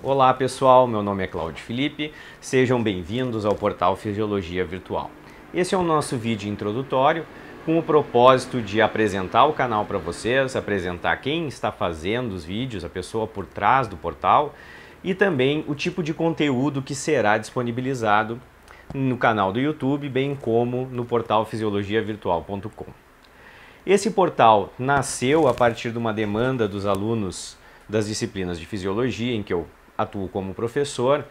Olá pessoal, meu nome é Cláudio Felipe, sejam bem-vindos ao portal Fisiologia Virtual. Esse é o nosso vídeo introdutório com o propósito de apresentar o canal para vocês, apresentar quem está fazendo os vídeos, a pessoa por trás do portal e também o tipo de conteúdo que será disponibilizado no canal do YouTube, bem como no portal fisiologiavirtual.com. Esse portal nasceu a partir de uma demanda dos alunos das disciplinas de fisiologia em que eu atuo como professor,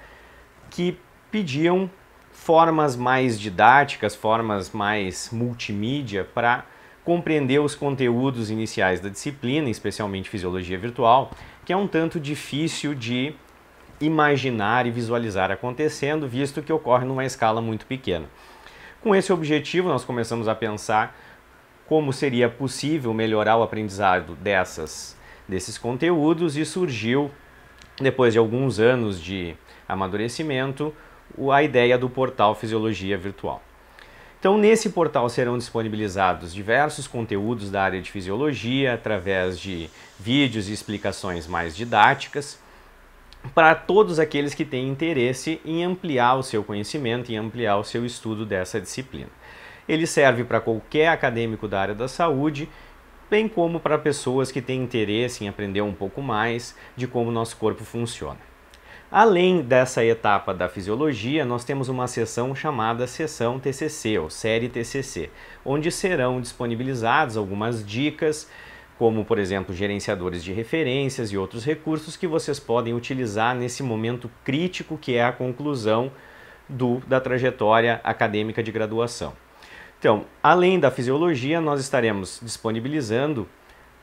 que pediam formas mais didáticas, formas mais multimídia para compreender os conteúdos iniciais da disciplina, especialmente fisiologia virtual, que é um tanto difícil de imaginar e visualizar acontecendo, visto que ocorre numa escala muito pequena. Com esse objetivo, nós começamos a pensar como seria possível melhorar o aprendizado dessas, desses conteúdos e surgiu depois de alguns anos de amadurecimento, a ideia do portal Fisiologia Virtual. Então, nesse portal serão disponibilizados diversos conteúdos da área de fisiologia através de vídeos e explicações mais didáticas para todos aqueles que têm interesse em ampliar o seu conhecimento e ampliar o seu estudo dessa disciplina. Ele serve para qualquer acadêmico da área da saúde bem como para pessoas que têm interesse em aprender um pouco mais de como nosso corpo funciona. Além dessa etapa da fisiologia, nós temos uma sessão chamada sessão TCC ou série TCC, onde serão disponibilizadas algumas dicas, como por exemplo gerenciadores de referências e outros recursos que vocês podem utilizar nesse momento crítico que é a conclusão do, da trajetória acadêmica de graduação. Então, além da fisiologia, nós estaremos disponibilizando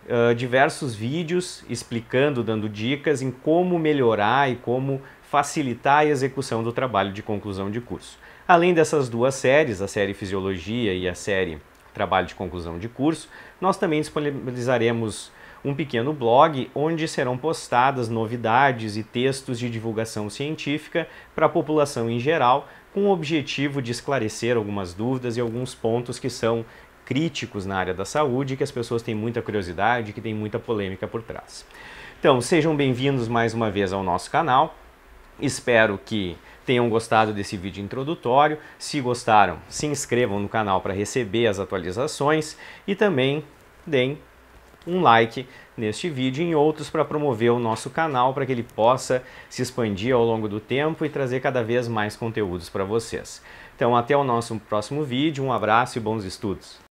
uh, diversos vídeos explicando, dando dicas em como melhorar e como facilitar a execução do trabalho de conclusão de curso. Além dessas duas séries, a série Fisiologia e a série Trabalho de Conclusão de Curso, nós também disponibilizaremos um pequeno blog onde serão postadas novidades e textos de divulgação científica para a população em geral, com o objetivo de esclarecer algumas dúvidas e alguns pontos que são críticos na área da saúde, que as pessoas têm muita curiosidade, que tem muita polêmica por trás. Então, sejam bem-vindos mais uma vez ao nosso canal. Espero que tenham gostado desse vídeo introdutório. Se gostaram, se inscrevam no canal para receber as atualizações e também deem um like neste vídeo e em outros para promover o nosso canal para que ele possa se expandir ao longo do tempo e trazer cada vez mais conteúdos para vocês. Então até o nosso próximo vídeo, um abraço e bons estudos!